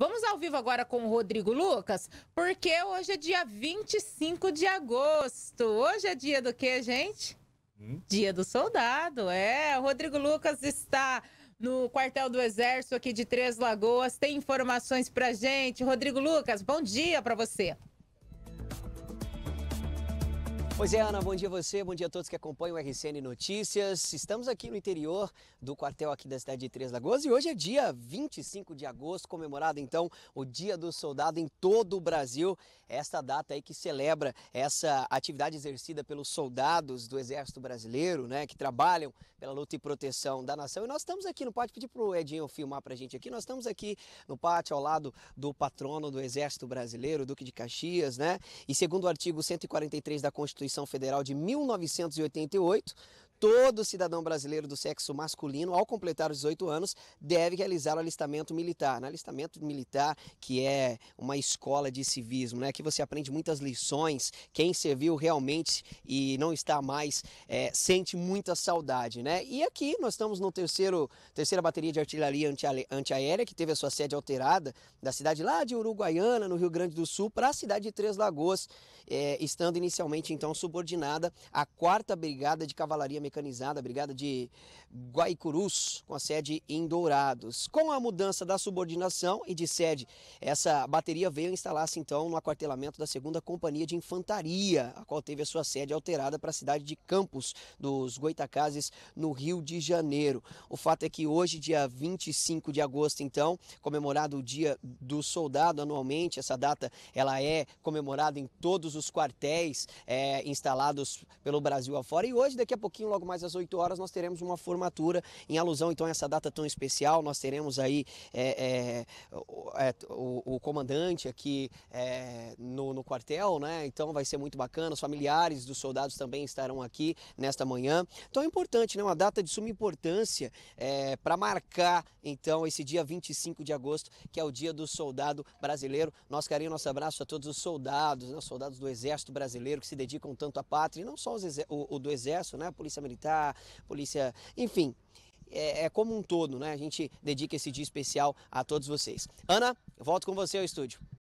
Vamos ao vivo agora com o Rodrigo Lucas, porque hoje é dia 25 de agosto. Hoje é dia do quê, gente? Hum? Dia do soldado, é. O Rodrigo Lucas está no quartel do Exército aqui de Três Lagoas. Tem informações pra gente. Rodrigo Lucas, bom dia para você. Pois é, Ana, bom dia a você, bom dia a todos que acompanham o RCN Notícias. Estamos aqui no interior do quartel aqui da cidade de Três Lagoas e hoje é dia 25 de agosto, comemorado então o Dia do Soldado em todo o Brasil. É esta data aí que celebra essa atividade exercida pelos soldados do Exército Brasileiro, né, que trabalham pela luta e proteção da nação. E nós estamos aqui no pátio, pedi pro Edinho filmar a gente aqui, nós estamos aqui no pátio ao lado do patrono do Exército Brasileiro, Duque de Caxias, né? E segundo o artigo 143 da Constituição Constituição Federal de 1988 todo cidadão brasileiro do sexo masculino, ao completar os 18 anos, deve realizar o alistamento militar. No né? alistamento militar, que é uma escola de civismo, né? que você aprende muitas lições, quem serviu realmente e não está mais, é, sente muita saudade. Né? E aqui nós estamos no terceiro, terceira bateria de artilharia antiaérea, que teve a sua sede alterada da cidade lá de Uruguaiana, no Rio Grande do Sul, para a cidade de Três Lagoas, é, estando inicialmente então subordinada à quarta brigada de cavalaria mecânica mecanizada, Brigada de Guaicurus, com a sede em Dourados. Com a mudança da subordinação e de sede, essa bateria veio instalar-se então no aquartelamento da 2 Companhia de Infantaria, a qual teve a sua sede alterada para a cidade de Campos dos Goitacazes, no Rio de Janeiro. O fato é que hoje, dia 25 de agosto, então, comemorado o Dia do Soldado anualmente, essa data ela é comemorada em todos os quartéis é, instalados pelo Brasil afora. E hoje, daqui a pouquinho, logo logo mais às 8 horas nós teremos uma formatura em alusão então a essa data tão especial. Nós teremos aí é, é, o, é, o, o, comandante aqui é, no, no quartel, né? Então vai ser muito bacana. Os familiares dos soldados também estarão aqui nesta manhã. Então é importante, né? Uma data de suma importância é, para marcar, então, esse dia 25 de agosto, que é o dia do soldado brasileiro. Nosso carinho, nosso abraço a todos os soldados, né? Os soldados do Exército Brasileiro que se dedicam tanto à pátria, e não só o, o do Exército, né? Polícia Militar, Polícia. Enfim é, é, como um todo, né? A gente dedica esse dia especial a todos vocês. Ana, volto com você ao estúdio.